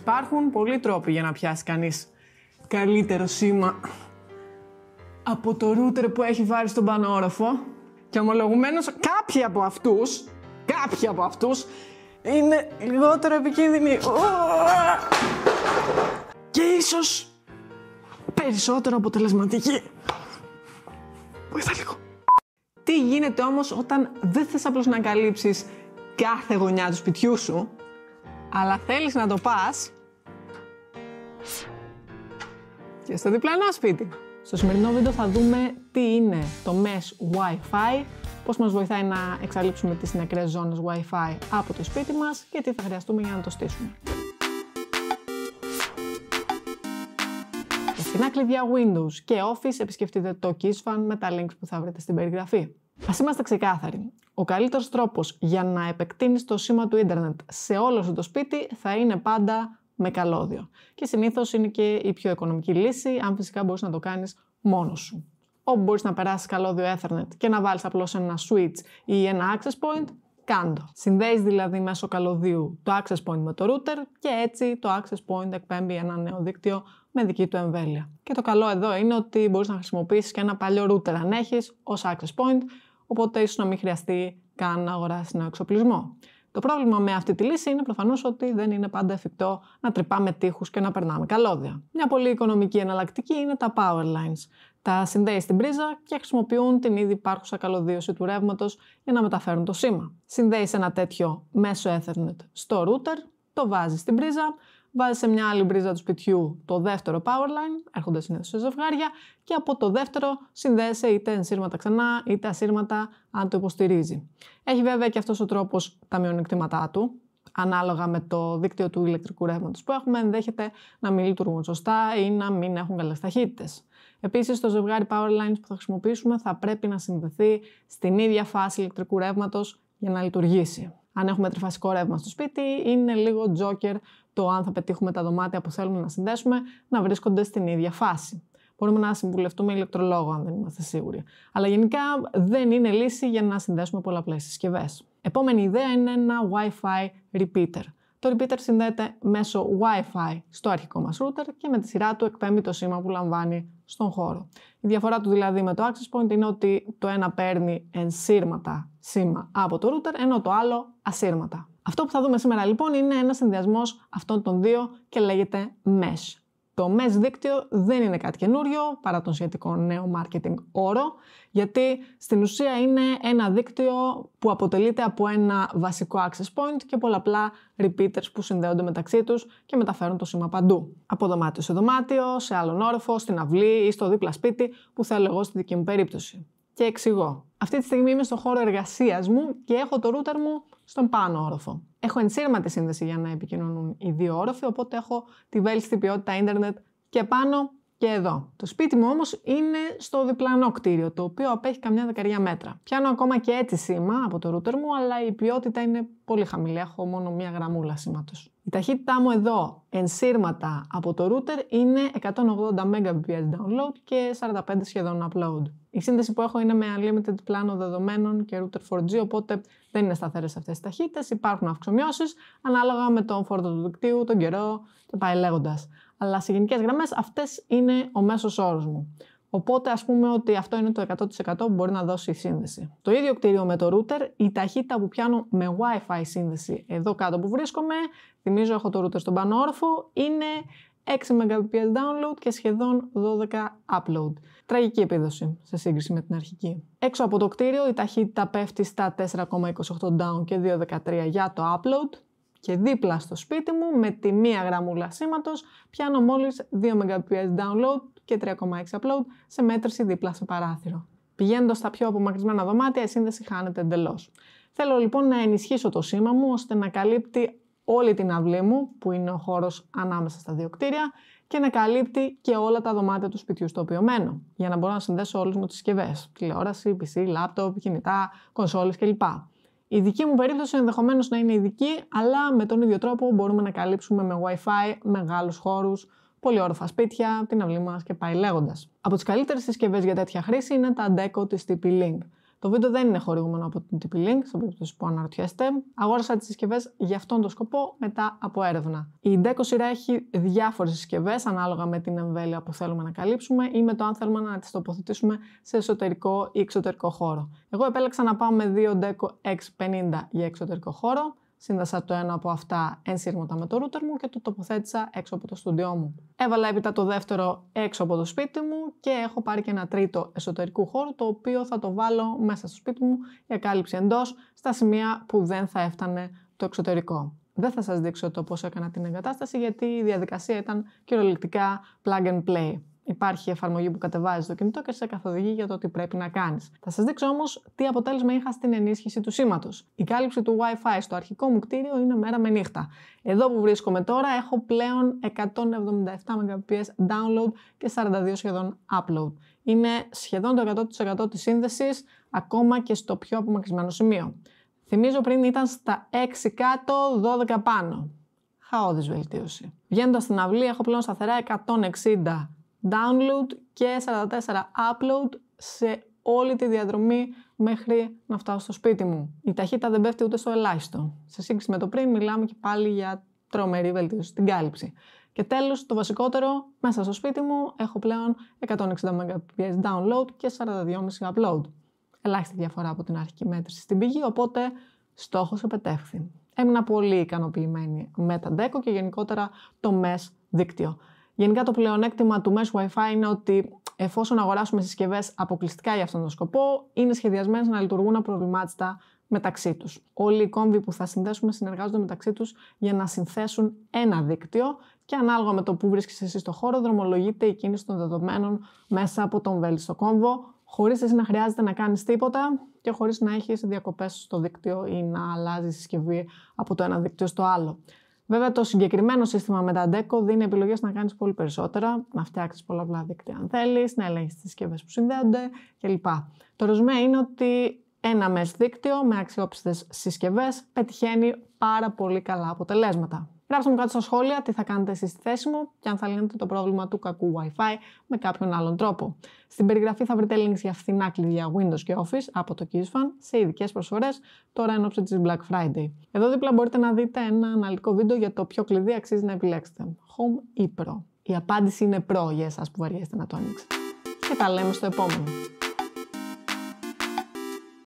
Υπάρχουν πολλοί τρόποι για να πιάσει κανείς καλύτερο σήμα από το ρούτερ που έχει βάλει στον πανοράφο και ομολογουμένως κάποιοι από αυτούς, κάποιοι από αυτούς είναι λιγότερο επικίνδυνοι και ίσως περισσότερο αποτελεσματικοί. Βοηθά λίγο. Τι γίνεται όμως όταν δεν θες απλώς να καλύψεις κάθε γωνιά του σπιτιού σου, αλλά θέλεις να το πας και στο διπλανό σπίτι. Στο σημερινό βίντεο θα δούμε τι είναι το mesh Wi-Fi, πώς μας βοηθάει να εξαλείψουμε τις νεκρές ζώνες Wi-Fi από το σπίτι μας και τι θα χρειαστούμε για να το στήσουμε. Για κλειδιά Windows και Office επισκεφτείτε το KISFAN με τα links που θα βρείτε στην περιγραφή. Ας είμαστε ξεκάθαροι. Ο καλύτερος τρόπος για να επεκτείνεις το σήμα του ίντερνετ σε όλο σου το σπίτι θα είναι πάντα με καλώδιο. Και συνήθως είναι και η πιο οικονομική λύση, αν φυσικά μπορείς να το κάνεις μόνος σου. Όπου μπορείς να περάσεις καλώδιο Ethernet και να βάλεις απλώς ένα switch ή ένα access point, κάντο. Συνδέεις δηλαδή μέσω καλωδίου το access point με το router και έτσι το access point εκπέμπει ένα νέο δίκτυο με δική του εμβέλεια. Και το καλό εδώ είναι ότι μπορείς να χρησιμοποιήσεις και ένα παλιό router αν έχεις ως access point, οπότε ίσως να μην χρειαστεί καν να αγοράσει ένα εξοπλισμό. Το πρόβλημα με αυτή τη λύση είναι προφανώς ότι δεν είναι πάντα εφικτό να τρυπάμε τείχους και να περνάμε καλώδια. Μια πολύ οικονομική εναλλακτική είναι τα power lines. Τα συνδέει στην πρίζα και χρησιμοποιούν την ήδη υπάρχουσα καλωδίωση του ρεύματος για να μεταφέρουν το σήμα. Συνδέεις ένα τέτοιο μέσω Ethernet στο router, το βάζεις στην πρίζα, βάζει σε μια άλλη μπρίζα του σπιτιού το δεύτερο power line, έρχονται συνήθω σε ζευγάρια, και από το δεύτερο συνδέεσαι είτε ενσύρματα ξανά, είτε ασύρματα, αν το υποστηρίζει. Έχει βέβαια και αυτός ο τρόπος τα μειονεκτήματά του. Ανάλογα με το δίκτυο του ηλεκτρικού ρεύματος που έχουμε, ενδέχεται να μην λειτουργούν σωστά ή να μην έχουν καλές ταχύτητες. Επίσης, το ζευγάρι power Lines που θα χρησιμοποιήσουμε θα πρέπει να συνδεθεί στην ίδια φάση ηλεκτρικού ρεύματος για να λειτουργήσει αν έχουμε τριφασικό ρεύμα στο σπίτι, είναι λίγο τζόκερ το αν θα πετύχουμε τα δωμάτια που θέλουμε να συνδέσουμε να βρίσκονται στην ίδια φάση. Μπορούμε να συμβουλευτούμε ηλεκτρολόγο, αν δεν είμαστε σίγουροι. Αλλά γενικά δεν είναι λύση για να συνδέσουμε πολλαπλές συσκευές. Επόμενη ιδέα είναι ένα Wi-Fi repeater. Το repeater συνδέεται μέσω Wi-Fi στο αρχικό μας router και με τη σειρά του εκπέμπει το σήμα που λαμβάνει στον χώρο. Η διαφορά του δηλαδή με το access point είναι ότι το ένα παίρνει ενσύρματα σήμα από το router, ενώ το άλλο ασύρματα. Αυτό που θα δούμε σήμερα λοιπόν είναι ένας συνδυασμός αυτών των δύο και λέγεται mesh. Το MES δίκτυο δεν είναι κάτι καινούριο παρά τον σχετικό νέο marketing όρο, γιατί στην ουσία είναι ένα δίκτυο που αποτελείται από ένα βασικό access point και πολλαπλά repeaters που συνδέονται μεταξύ τους και μεταφέρουν το σήμα παντού. Από δωμάτιο σε δωμάτιο, σε άλλον όροφο, στην αυλή ή στο δίπλα σπίτι που θέλω εγώ στη δική μου περίπτωση και εξηγώ. Αυτή τη στιγμή είμαι στον χώρο εργασίας μου και έχω το ρούτερ μου στον πάνω όροφο. Έχω ενσύρματη σύνδεση για να επικοινωνούν οι δύο όροφοι, οπότε έχω τη βέλτιστη ποιότητα ίντερνετ και πάνω και εδώ. Το σπίτι μου όμως είναι στο διπλανό κτίριο, το οποίο απέχει καμιά δεκαριά μέτρα. Πιάνω ακόμα και έτσι σήμα από το ρούτερ μου, αλλά η ποιότητα είναι πολύ χαμηλή. Έχω μόνο μία γραμμούλα σήματος. Η ταχύτητά μου εδώ, ενσύρματα από το ρούτερ, είναι 180 Mbps download και 45 σχεδόν upload. Η σύνδεση που έχω είναι με unlimited πλάνο δεδομένων και router 4G, οπότε δεν είναι σταθερές αυτές οι ταχύτητες. Υπάρχουν αυξομοιώσεις ανάλογα με τον φόρτο του δικτύου, τον καιρό και πάει λέγοντας αλλά σε γενικές γραμμές, αυτές είναι ο μέσος όρος μου. Οπότε ας πούμε ότι αυτό είναι το 100% που μπορεί να δώσει η σύνδεση. Το ίδιο κτίριο με το router, η ταχύτητα που πιάνω με wifi σύνδεση εδώ κάτω που βρίσκομαι, θυμίζω έχω το router στον πάνω είναι 6 Mbps download και σχεδόν 12 upload. Τραγική επίδοση σε σύγκριση με την αρχική. Έξω από το κτίριο η ταχύτητα πέφτει στα 4,28 down και 2,13 για το upload. Και δίπλα στο σπίτι μου, με τη μία γραμμούλα σήματος, πιάνω μόλις 2 Mbps download και 3,6 upload σε μέτρηση δίπλα σε παράθυρο. Πηγαίνοντας στα πιο απομακρυσμένα δωμάτια, η σύνδεση χάνεται εντελώς. Θέλω λοιπόν να ενισχύσω το σήμα μου ώστε να καλύπτει όλη την αυλή μου, που είναι ο χώρος ανάμεσα στα δύο κτίρια, και να καλύπτει και όλα τα δωμάτια του σπιτιού στο οποίο μένω, για να μπορώ να συνδέσω όλους μου τις συσκευές, τηλεόραση, PC, λάπτοπ, κινητά, κονσόλες κλπ. Η δική μου περίπτωση ενδεχομένως να είναι ειδική, αλλά με τον ίδιο τρόπο μπορούμε να καλύψουμε με WiFi μεγάλους χώρους, όροφα σπίτια, την αυλή μας και πάει λέγοντας. Από τις καλύτερες συσκευές για τέτοια χρήση είναι τα Deco της TP-Link. Το βίντεο δεν είναι χορηγούμενο από την TP Link, στον περίπτωση που αναρωτιέστε. Αγόρασα τις συσκευές για αυτόν τον σκοπό μετά από έρευνα. Η Deco σειρά έχει διάφορες συσκευές ανάλογα με την εμβέλεια που θέλουμε να καλύψουμε ή με το αν θέλουμε να τις τοποθετήσουμε σε εσωτερικό ή εξωτερικό χώρο. Εγώ επέλεξα να πάω με δύο Deco X50 για εξωτερικό χώρο. Σύνδεσα το ένα από αυτά ενσύρματα με το ρούτερ μου και το τοποθέτησα έξω από το στούντιό μου. Έβαλα έπειτα το δεύτερο έξω από το σπίτι μου και έχω πάρει και ένα τρίτο εσωτερικού χώρο το οποίο θα το βάλω μέσα στο σπίτι μου για κάλυψη εντός στα σημεία που δεν θα έφτανε το εξωτερικό. Δεν θα σας δείξω το πώς έκανα την εγκατάσταση γιατί η διαδικασία ήταν κυριολεκτικά plug and play. Υπάρχει εφαρμογή που κατεβάζει το κινητό και σε καθοδηγεί για το τι πρέπει να κάνεις. Θα σας δείξω όμως τι αποτέλεσμα είχα στην ενίσχυση του σήματος. Η κάλυψη του WiFi στο αρχικό μου κτίριο είναι μέρα με νύχτα. Εδώ που βρίσκομαι τώρα έχω πλέον 177 Mbps download και 42 σχεδόν upload. Είναι σχεδόν το 100% της σύνδεσης, ακόμα και στο πιο απομακρυσμένο σημείο. Θυμίζω πριν ήταν στα 6 κάτω, 12 πάνω. Χαόδης βελτίωση. Βγαίνοντας στην αυλή έχω πλέον σταθερά 160 download και 44 upload σε όλη τη διαδρομή μέχρι να φτάσω στο σπίτι μου. Η ταχύτητα δεν πέφτει ούτε στο ελάχιστο. Σε σύγκριση με το πριν μιλάμε και πάλι για τρομερή βελτίωση στην κάλυψη. Και τέλος, το βασικότερο, μέσα στο σπίτι μου έχω πλέον 160 Mbps download και 42,5 upload. Ελάχιστη διαφορά από την αρχική μέτρηση στην πηγή, οπότε στόχος επετεύχθη. Έμεινα πολύ ικανοποιημένη με τα DECO και γενικότερα το MES δίκτυο. Γενικά το πλεονέκτημα του μεσου Wi-Fi είναι ότι εφόσον αγοράσουμε συσκευές αποκλειστικά για αυτόν τον σκοπό, είναι σχεδιασμένες να λειτουργούν απροβλημάτιστα μεταξύ τους. Όλοι οι κόμβοι που θα συνδέσουμε συνεργάζονται μεταξύ τους για να συνθέσουν ένα δίκτυο και ανάλογα με το που βρίσκεσαι εσύ στο χώρο, δρομολογείται η κίνηση των δεδομένων μέσα από τον βέλτιστο κόμβο, χωρίς εσύ να χρειάζεται να κάνεις τίποτα και χωρίς να έχεις διακοπές στο δίκτυο ή να αλλάζει συσκευή από το ένα δίκτυο στο άλλο. Βέβαια, το συγκεκριμένο σύστημα με τα DECO δίνει επιλογές να κάνεις πολύ περισσότερα, να φτιάξεις πολλαπλά δίκτυα αν θέλεις, να ελέγχεις τις συσκευές που συνδέονται κλπ. Το ροσμέ είναι ότι ένα μες δίκτυο με αξιόπιστες συσκευές πετυχαίνει πάρα πολύ καλά αποτελέσματα. Γράψτε μου κάτω στα σχόλια τι θα κάνετε εσείς στη θέση μου και αν θα λύνετε το πρόβλημα του κακού Wi-Fi με κάποιον άλλον τρόπο. Στην περιγραφή θα βρείτε links για φθηνά κλειδιά Windows και Office από το KissFan σε ειδικές προσφορές τώρα εν ώψη της Black Friday. Εδώ δίπλα μπορείτε να δείτε ένα αναλυτικό βίντεο για το ποιο κλειδί αξίζει να επιλέξετε. Home ή Pro. Η απάντηση είναι Pro για εσά που βαριέστε να το ανοίξετε. Και τα λέμε στο επόμενο.